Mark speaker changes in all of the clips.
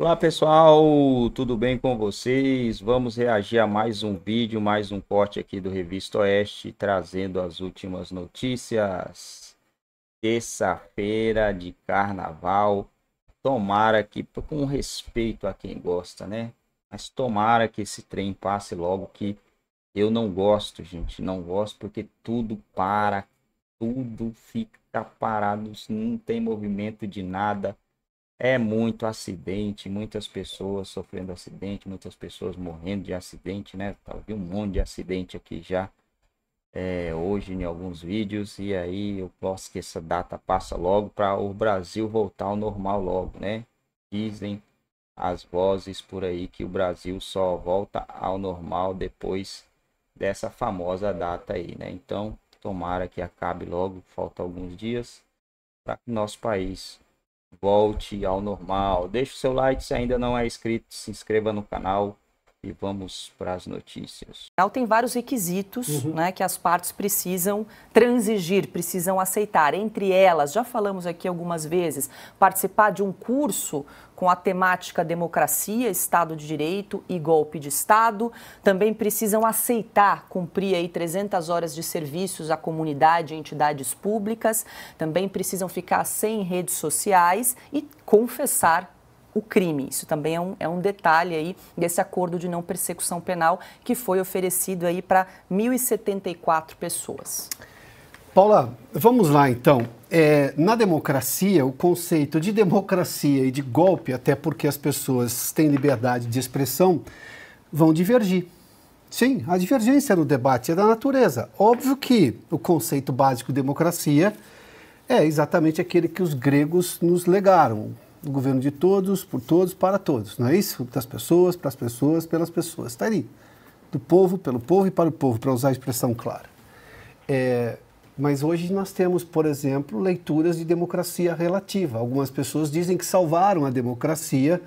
Speaker 1: Olá pessoal, tudo bem com vocês? Vamos reagir a mais um vídeo, mais um corte aqui do Revista Oeste, trazendo as últimas notícias. Terça-feira de carnaval, tomara que, com respeito a quem gosta, né? Mas tomara que esse trem passe logo, que eu não gosto, gente, não gosto, porque tudo para, tudo fica parado, não tem movimento de nada é muito acidente, muitas pessoas sofrendo acidente, muitas pessoas morrendo de acidente, né? Tá, eu vi um monte de acidente aqui já é, hoje em alguns vídeos. E aí eu posso que essa data passa logo para o Brasil voltar ao normal logo, né? Dizem as vozes por aí que o Brasil só volta ao normal depois dessa famosa data aí, né? Então, tomara que acabe logo, falta alguns dias para que nosso país volte ao normal. Deixe o seu like se ainda não é inscrito, se inscreva no canal e vamos para as notícias.
Speaker 2: Tem vários requisitos uhum. né, que as partes precisam transigir, precisam aceitar. Entre elas, já falamos aqui algumas vezes, participar de um curso com a temática democracia, Estado de Direito e golpe de Estado. Também precisam aceitar cumprir aí 300 horas de serviços à comunidade e entidades públicas. Também precisam ficar sem redes sociais e confessar o crime. Isso também é um, é um detalhe aí desse acordo de não persecução penal que foi oferecido aí para 1.074 pessoas.
Speaker 3: Paula, vamos lá então. É, na democracia, o conceito de democracia e de golpe, até porque as pessoas têm liberdade de expressão, vão divergir. Sim, a divergência no debate é da natureza. Óbvio que o conceito básico de democracia é exatamente aquele que os gregos nos legaram, o governo de todos, por todos, para todos, não é isso? Das pessoas, para as pessoas, pelas pessoas. Está ali. Do povo, pelo povo e para o povo, para usar a expressão clara. É, mas hoje nós temos, por exemplo, leituras de democracia relativa. Algumas pessoas dizem que salvaram a democracia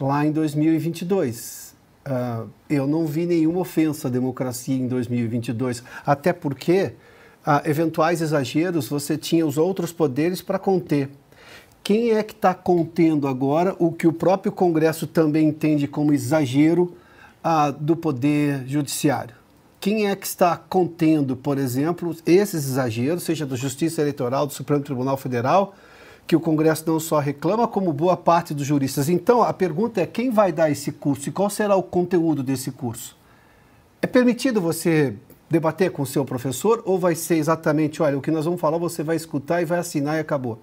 Speaker 3: lá em 2022. Uh, ah, eu não vi nenhuma ofensa à democracia em 2022, até porque uh, eventuais exageros você tinha os outros poderes para conter quem é que está contendo agora o que o próprio Congresso também entende como exagero ah, do Poder Judiciário? Quem é que está contendo, por exemplo, esses exageros, seja da Justiça Eleitoral, do Supremo Tribunal Federal, que o Congresso não só reclama, como boa parte dos juristas? Então, a pergunta é: quem vai dar esse curso e qual será o conteúdo desse curso? É permitido você debater com o seu professor ou vai ser exatamente: olha, o que nós vamos falar você vai escutar e vai assinar e acabou?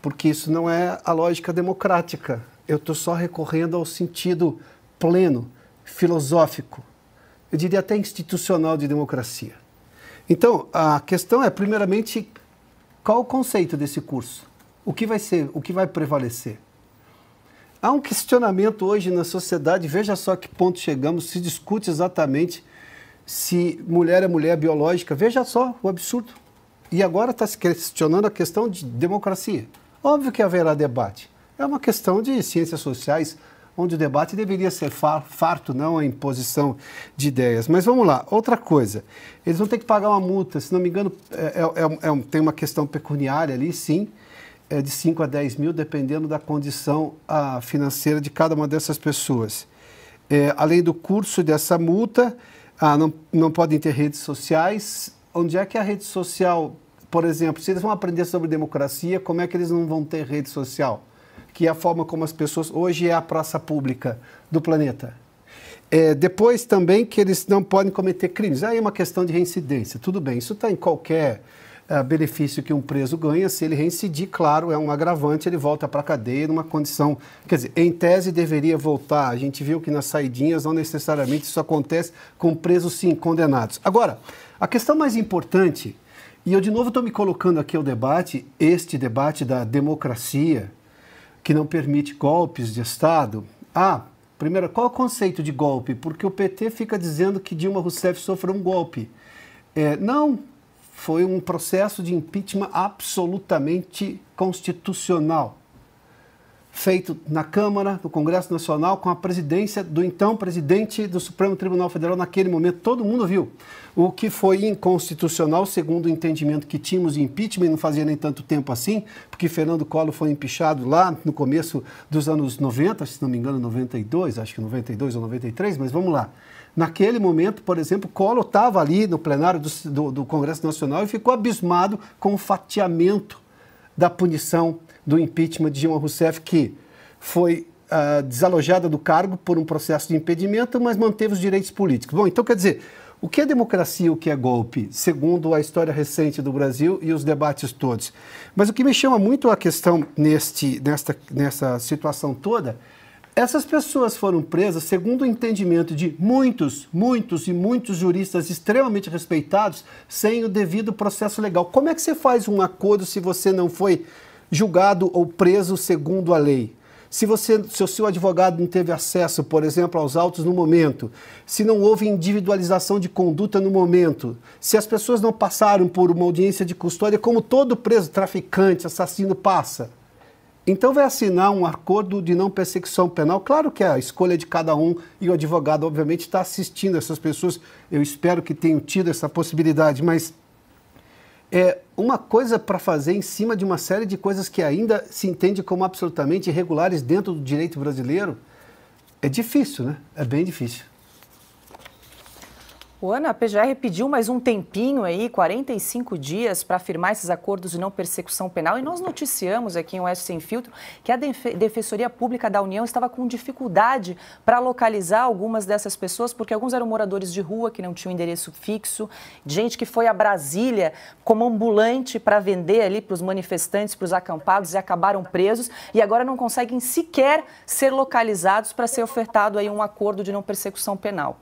Speaker 3: porque isso não é a lógica democrática. Eu estou só recorrendo ao sentido pleno, filosófico, eu diria até institucional de democracia. Então, a questão é, primeiramente, qual o conceito desse curso? O que vai ser? O que vai prevalecer? Há um questionamento hoje na sociedade, veja só a que ponto chegamos, se discute exatamente se mulher é mulher biológica, veja só o absurdo. E agora está se questionando a questão de democracia. Óbvio que haverá debate. É uma questão de ciências sociais, onde o debate deveria ser farto, não a imposição de ideias. Mas vamos lá, outra coisa. Eles vão ter que pagar uma multa, se não me engano, é, é, é, é tem uma questão pecuniária ali, sim, é de 5 a 10 mil, dependendo da condição a, ah, financeira de cada uma dessas pessoas. É, além do curso dessa multa, a, ah, não, não podem ter redes sociais. Onde é que a rede social por exemplo, se eles vão aprender sobre democracia, como é que eles não vão ter rede social? Que é a forma como as pessoas. Hoje é a praça pública do planeta. É, depois também que eles não podem cometer crimes. Aí é uma questão de reincidência. Tudo bem, isso está em qualquer uh, benefício que um preso ganha. Se ele reincidir, claro, é um agravante, ele volta para a cadeia numa condição. Quer dizer, em tese deveria voltar. A gente viu que nas saidinhas não necessariamente isso acontece com presos, sim, condenados. Agora, a questão mais importante e eu, de novo, estou me colocando aqui ao debate, este debate da democracia, que não permite golpes de Estado. Ah, primeiro, qual é o conceito de golpe? Porque o PT fica dizendo que Dilma Rousseff sofreu um golpe. É, não, foi um processo de impeachment absolutamente constitucional feito na Câmara, no Congresso Nacional, com a presidência do então presidente do Supremo Tribunal Federal naquele momento. Todo mundo viu. O que foi inconstitucional, segundo o entendimento que tínhamos de impeachment, não fazia nem tanto tempo assim, porque Fernando Collor foi empichado lá no começo dos anos 90, se não me engano, 92, acho que 92 ou 93, mas vamos lá. Naquele momento, por exemplo, Collor estava ali no plenário do, do, do Congresso Nacional e ficou abismado com o fatiamento da punição do impeachment de Dilma Rousseff, que foi uh, desalojada do cargo por um processo de impedimento, mas manteve os direitos políticos. Bom, então quer dizer, o que é democracia e o que é golpe, segundo a história recente do Brasil e os debates todos? Mas o que me chama muito a questão neste, nesta, nessa situação toda essas pessoas foram presas, segundo o entendimento de muitos, muitos e muitos juristas extremamente respeitados, sem o devido processo legal. Como é que você faz um acordo se você não foi julgado ou preso segundo a lei? Se, você, se o seu advogado não teve acesso, por exemplo, aos autos no momento, se não houve individualização de conduta no momento, se as pessoas não passaram por uma audiência de custódia, como todo preso traficante, assassino passa. Então vai assinar um acordo de não perseguição penal. Claro que é a escolha de cada um e o advogado, obviamente, está assistindo essas pessoas. Eu espero que tenham tido essa possibilidade, mas é uma coisa para fazer em cima de uma série de coisas que ainda se entende como absolutamente irregulares dentro do direito brasileiro. É difícil, né? É bem difícil.
Speaker 2: O Ana, a PGR pediu mais um tempinho aí, 45 dias, para firmar esses acordos de não persecução penal. E nós noticiamos aqui em Oeste Sem Filtro que a Defensoria Pública da União estava com dificuldade para localizar algumas dessas pessoas, porque alguns eram moradores de rua que não tinham endereço fixo, gente que foi a Brasília como ambulante para vender ali para os manifestantes, para os acampados e acabaram presos e agora não conseguem sequer ser localizados para ser ofertado aí um acordo de não persecução penal.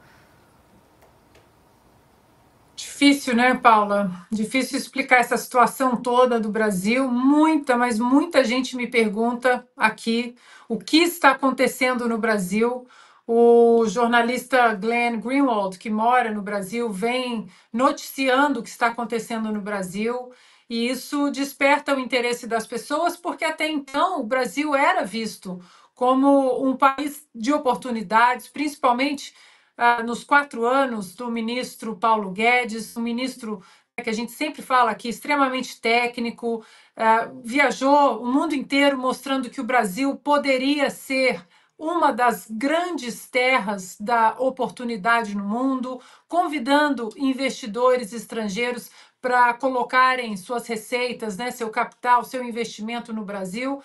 Speaker 4: Difícil, né, Paula? Difícil explicar essa situação toda do Brasil. Muita, mas muita gente me pergunta aqui o que está acontecendo no Brasil. O jornalista Glenn Greenwald, que mora no Brasil, vem noticiando o que está acontecendo no Brasil. E isso desperta o interesse das pessoas, porque até então o Brasil era visto como um país de oportunidades, principalmente ah, nos quatro anos do ministro Paulo Guedes, um ministro né, que a gente sempre fala aqui, extremamente técnico, ah, viajou o mundo inteiro mostrando que o Brasil poderia ser uma das grandes terras da oportunidade no mundo, convidando investidores estrangeiros para colocarem suas receitas, né, seu capital, seu investimento no Brasil.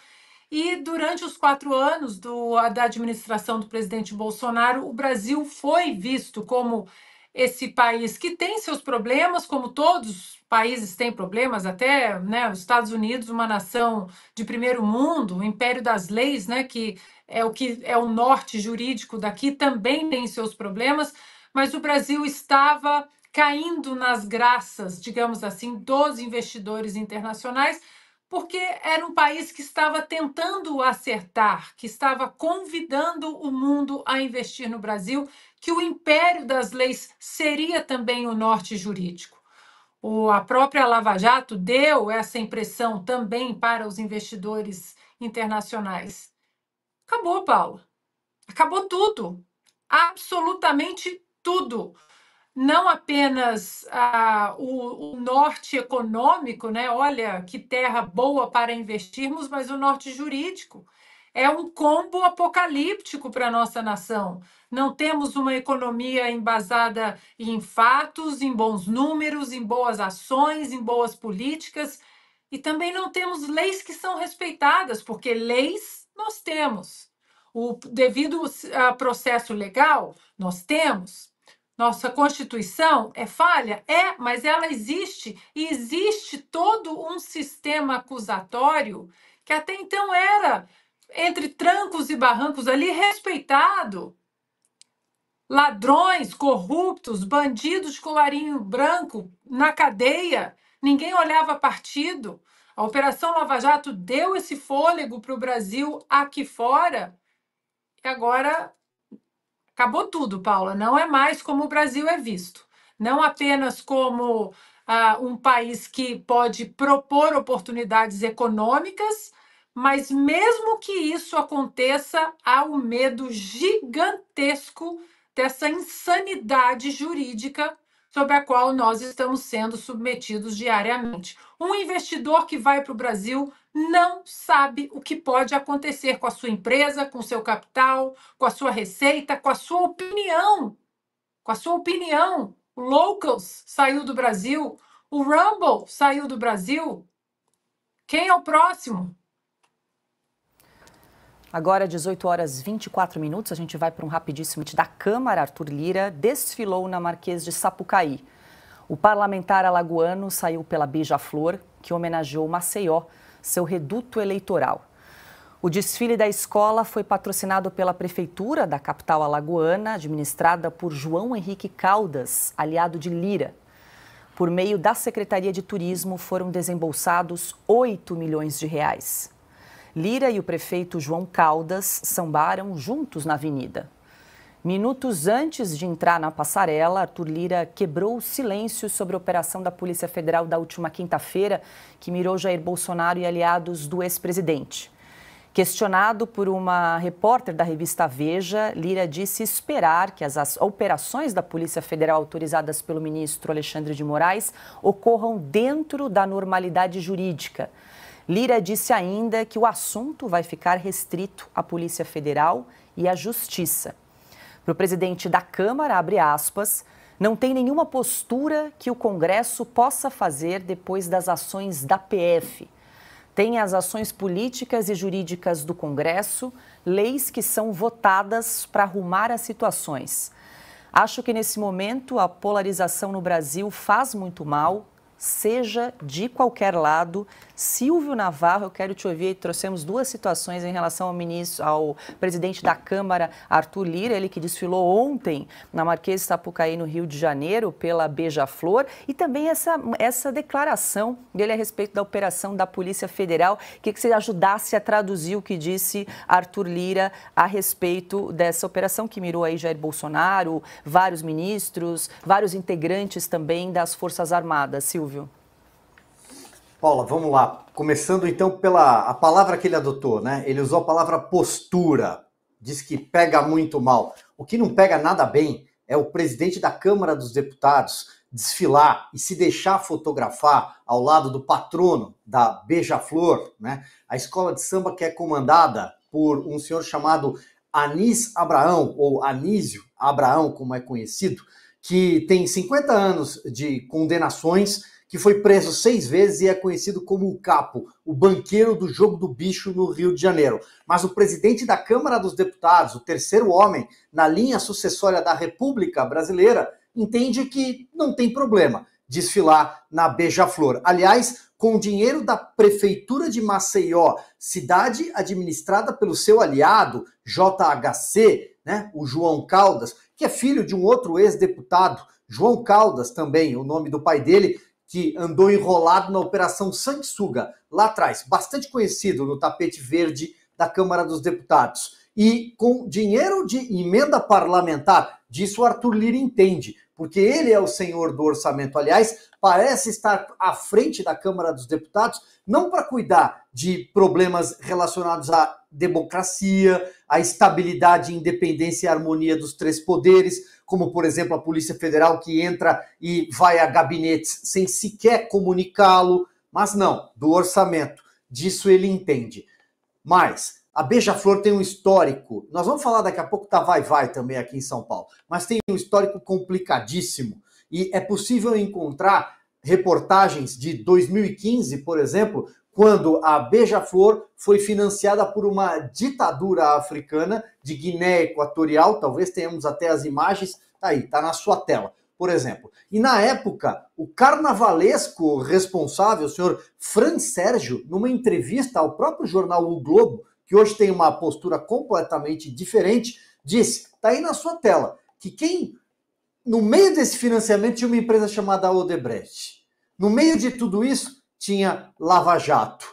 Speaker 4: E durante os quatro anos do, da administração do presidente Bolsonaro, o Brasil foi visto como esse país que tem seus problemas, como todos os países têm problemas, até né, os Estados Unidos, uma nação de primeiro mundo, o império das leis, né, que é o que é o norte jurídico daqui, também tem seus problemas, mas o Brasil estava caindo nas graças, digamos assim, dos investidores internacionais porque era um país que estava tentando acertar, que estava convidando o mundo a investir no Brasil, que o império das leis seria também o norte jurídico. O, a própria Lava Jato deu essa impressão também para os investidores internacionais. Acabou, Paulo. Acabou tudo. Absolutamente tudo não apenas ah, o, o, norte econômico, né? Olha que terra boa para investirmos, mas o norte jurídico. É um combo apocalíptico para a nossa nação. Não temos uma economia embasada em fatos, em bons números, em boas ações, em boas políticas. E também não temos leis que são respeitadas, porque leis nós temos. O devido ah, processo legal nós temos, nossa Constituição é falha? É, mas ela existe e existe todo um sistema acusatório que até então era, entre trancos e barrancos ali, respeitado. Ladrões, corruptos, bandidos com colarinho branco na cadeia, ninguém olhava partido. A Operação Lava Jato deu esse fôlego para o Brasil aqui fora. E agora Acabou tudo, Paula. Não é mais como o Brasil é visto. Não apenas como ah, um país que pode propor oportunidades econômicas, mas mesmo que isso aconteça, há um medo gigantesco dessa insanidade jurídica sobre a qual nós estamos sendo submetidos diariamente. Um investidor que vai para o Brasil não sabe o que pode acontecer com a sua empresa, com o seu capital, com a sua receita, com a sua opinião. Com a sua opinião. O Locals saiu do Brasil, o Rumble saiu do Brasil. Quem é o próximo?
Speaker 2: Agora, 18 horas 24 minutos, a gente vai para um rapidíssimo da Câmara. Arthur Lira desfilou na Marquês de Sapucaí. O parlamentar alagoano saiu pela Beija-Flor, que homenageou Maceió seu reduto eleitoral. O desfile da escola foi patrocinado pela Prefeitura da capital alagoana, administrada por João Henrique Caldas, aliado de Lira. Por meio da Secretaria de Turismo, foram desembolsados 8 milhões de reais. Lira e o prefeito João Caldas sambaram juntos na avenida. Minutos antes de entrar na passarela, Arthur Lira quebrou o silêncio sobre a operação da Polícia Federal da última quinta-feira, que mirou Jair Bolsonaro e aliados do ex-presidente. Questionado por uma repórter da revista Veja, Lira disse esperar que as operações da Polícia Federal autorizadas pelo ministro Alexandre de Moraes ocorram dentro da normalidade jurídica. Lira disse ainda que o assunto vai ficar restrito à Polícia Federal e à Justiça. Para o presidente da Câmara, abre aspas, não tem nenhuma postura que o Congresso possa fazer depois das ações da PF. Tem as ações políticas e jurídicas do Congresso, leis que são votadas para arrumar as situações. Acho que nesse momento a polarização no Brasil faz muito mal, seja de qualquer lado. Silvio Navarro, eu quero te ouvir. Trouxemos duas situações em relação ao ministro, ao presidente da Câmara, Arthur Lira, ele que desfilou ontem na Marquês de Sapucaí, no Rio de Janeiro, pela Beija-Flor, e também essa, essa declaração dele a respeito da operação da Polícia Federal. que que você ajudasse a traduzir o que disse Arthur Lira a respeito dessa operação que mirou aí Jair Bolsonaro, vários ministros, vários integrantes também das Forças Armadas. Silvio. Silvio.
Speaker 5: Paula, vamos lá. Começando então pela a palavra que ele adotou, né? Ele usou a palavra postura. Diz que pega muito mal. O que não pega nada bem é o presidente da Câmara dos Deputados desfilar e se deixar fotografar ao lado do patrono da Beija-Flor, né? A escola de samba que é comandada por um senhor chamado Anis Abraão ou Anísio Abraão, como é conhecido, que tem 50 anos de condenações que foi preso seis vezes e é conhecido como o capo, o banqueiro do jogo do bicho no Rio de Janeiro. Mas o presidente da Câmara dos Deputados, o terceiro homem na linha sucessória da República Brasileira, entende que não tem problema desfilar na Beija-Flor. Aliás, com o dinheiro da prefeitura de Maceió, cidade administrada pelo seu aliado JHC, né, o João Caldas, que é filho de um outro ex-deputado, João Caldas também, o nome do pai dele, que andou enrolado na Operação Sanguessuga, lá atrás, bastante conhecido no tapete verde da Câmara dos Deputados. E com dinheiro de emenda parlamentar, disso o Arthur Lira entende porque ele é o senhor do orçamento. Aliás, parece estar à frente da Câmara dos Deputados, não para cuidar de problemas relacionados à democracia, à estabilidade, independência e harmonia dos três poderes, como, por exemplo, a Polícia Federal, que entra e vai a gabinetes sem sequer comunicá-lo, mas não, do orçamento. Disso ele entende. Mas a Beija-Flor tem um histórico. Nós vamos falar daqui a pouco da tá, Vai Vai também aqui em São Paulo, mas tem um histórico complicadíssimo. E é possível encontrar reportagens de 2015, por exemplo, quando a Beija-Flor foi financiada por uma ditadura africana de Guiné Equatorial, talvez tenhamos até as imagens, Está aí, tá na sua tela, por exemplo. E na época, o carnavalesco responsável, o senhor Fran Sérgio, numa entrevista ao próprio jornal O Globo, que hoje tem uma postura completamente diferente, disse, está aí na sua tela, que quem no meio desse financiamento tinha uma empresa chamada Odebrecht. No meio de tudo isso tinha Lava Jato.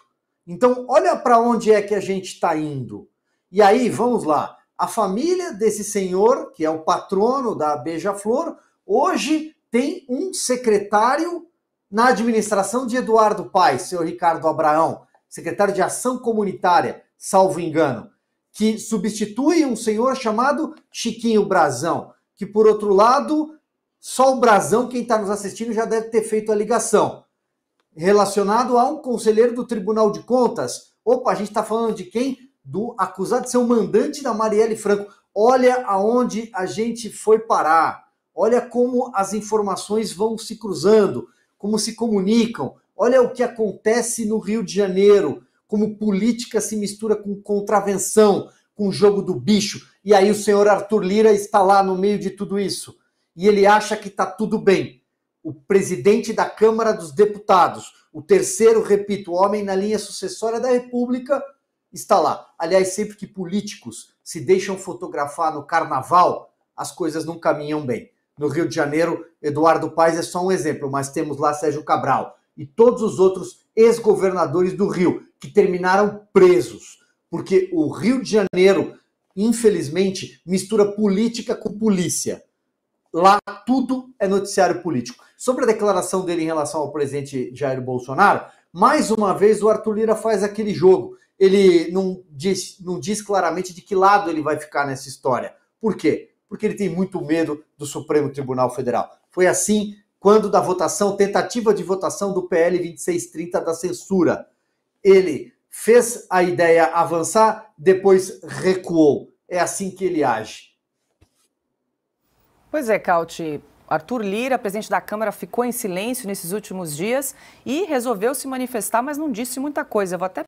Speaker 5: Então, olha para onde é que a gente está indo. E aí, vamos lá. A família desse senhor, que é o patrono da Beija-Flor, hoje tem um secretário na administração de Eduardo Paes, senhor Ricardo Abraão, secretário de Ação Comunitária salvo engano, que substitui um senhor chamado Chiquinho Brazão, que por outro lado, só o Brazão, quem está nos assistindo, já deve ter feito a ligação. Relacionado a um conselheiro do Tribunal de Contas. Opa, a gente está falando de quem? Do acusado de ser o mandante da Marielle Franco. Olha aonde a gente foi parar. Olha como as informações vão se cruzando, como se comunicam. Olha o que acontece no Rio de Janeiro como política se mistura com contravenção, com o jogo do bicho. E aí o senhor Arthur Lira está lá no meio de tudo isso. E ele acha que está tudo bem. O presidente da Câmara dos Deputados, o terceiro, repito, homem na linha sucessória da República, está lá. Aliás, sempre que políticos se deixam fotografar no carnaval, as coisas não caminham bem. No Rio de Janeiro, Eduardo Paes é só um exemplo, mas temos lá Sérgio Cabral e todos os outros ex-governadores do Rio que terminaram presos, porque o Rio de Janeiro, infelizmente, mistura política com polícia. Lá tudo é noticiário político. Sobre a declaração dele em relação ao presidente Jair Bolsonaro, mais uma vez o Arthur Lira faz aquele jogo. Ele não diz, não diz claramente de que lado ele vai ficar nessa história. Por quê? Porque ele tem muito medo do Supremo Tribunal Federal. Foi assim quando da votação, tentativa de votação do PL 2630 da censura. Ele fez a ideia avançar, depois recuou. É assim
Speaker 2: que ele age. Pois é, Cauti. Arthur Lira, presidente da Câmara, ficou em silêncio nesses últimos dias e resolveu se manifestar, mas não disse muita coisa. Eu vou até.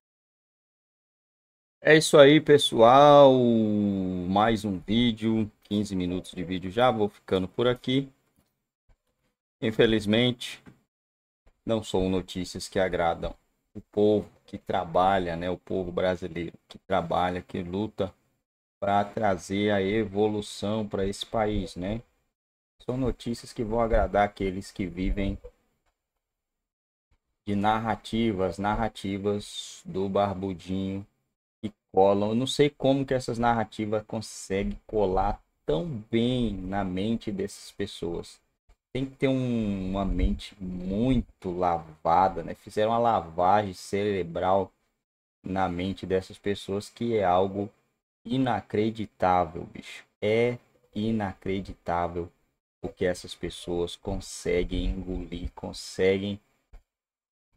Speaker 1: É isso aí, pessoal. Mais um vídeo, 15 minutos de vídeo já. Vou ficando por aqui. Infelizmente, não são notícias que agradam o povo que trabalha, né, o povo brasileiro que trabalha, que luta para trazer a evolução para esse país, né? São notícias que vão agradar aqueles que vivem de narrativas, narrativas do barbudinho que colam. Eu não sei como que essas narrativas conseguem colar tão bem na mente dessas pessoas tem que ter um, uma mente muito lavada, né? Fizeram uma lavagem cerebral na mente dessas pessoas que é algo inacreditável, bicho. É inacreditável o que essas pessoas conseguem engolir, conseguem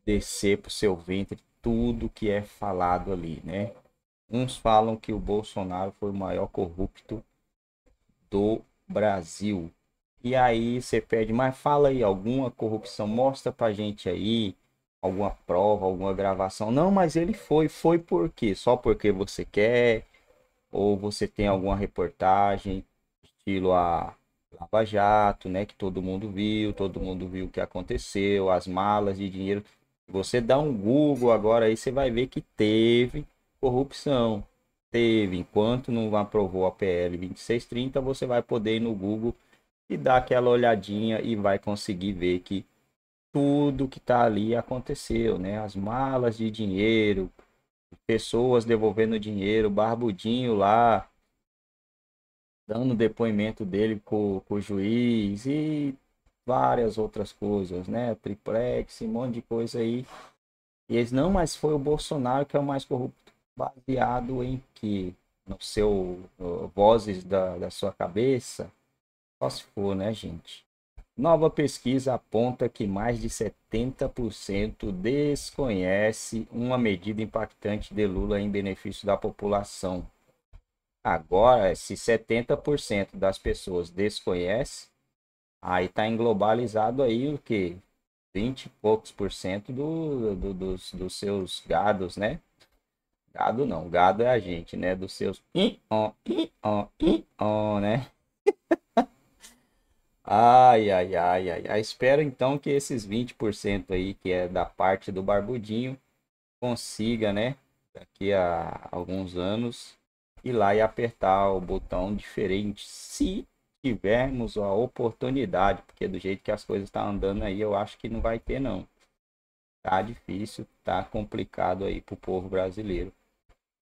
Speaker 1: descer pro seu ventre tudo que é falado ali, né? Uns falam que o Bolsonaro foi o maior corrupto do Brasil. E aí você pede, mas fala aí, alguma corrupção, mostra pra gente aí alguma prova, alguma gravação. Não, mas ele foi, foi por quê? Só porque você quer? Ou você tem alguma reportagem, estilo a Lava Jato, né? Que todo mundo viu, todo mundo viu o que aconteceu, as malas de dinheiro. Você dá um Google agora aí, você vai ver que teve corrupção. Teve. Enquanto não aprovou a PL 2630, você vai poder ir no Google e dá aquela olhadinha e vai conseguir ver que tudo que está ali aconteceu, né? As malas de dinheiro, pessoas devolvendo dinheiro, barbudinho lá dando depoimento dele com, o juiz e várias outras coisas, né? Triplex, um monte de coisa aí. E eles não, mas foi o Bolsonaro que é o mais corrupto, baseado em que no seu vozes da, da sua cabeça, só se for, né, gente? Nova pesquisa aponta que mais de 70% desconhece uma medida impactante de Lula em benefício da população. Agora, se 70% das pessoas desconhece, aí está englobalizado aí o que? 20 e poucos por cento do, do, dos, dos seus gados, né? Gado não, gado é a gente, né? Dos seus i ó, i ó, i ó, né? Ai, ai, ai, ai, ai. Espero então que esses 20% aí, que é da parte do Barbudinho, consiga, né? Daqui a alguns anos, ir lá e apertar o botão diferente. Se tivermos a oportunidade, porque do jeito que as coisas estão tá andando aí, eu acho que não vai ter, não. Tá difícil, tá complicado aí pro povo brasileiro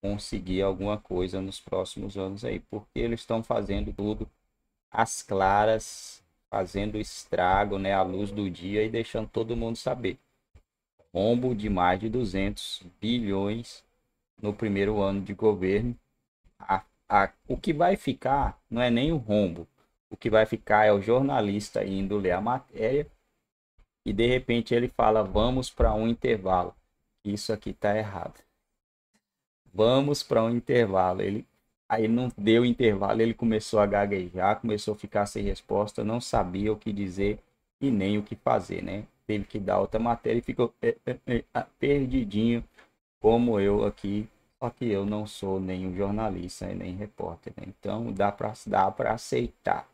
Speaker 1: conseguir alguma coisa nos próximos anos aí, porque eles estão fazendo tudo às claras fazendo estrago, né, à luz do dia e deixando todo mundo saber. Rombo de mais de 200 bilhões no primeiro ano de governo. A, a, o que vai ficar não é nem o rombo, o que vai ficar é o jornalista indo ler a matéria e de repente ele fala: vamos para um intervalo. Isso aqui está errado. Vamos para um intervalo. Ele Aí não deu intervalo, ele começou a gaguejar, começou a ficar sem resposta, não sabia o que dizer e nem o que fazer, né? Teve que dar outra matéria e ficou eh, eh, eh, perdidinho, como eu aqui. Só que eu não sou nenhum jornalista nem repórter, né? Então dá para dá aceitar.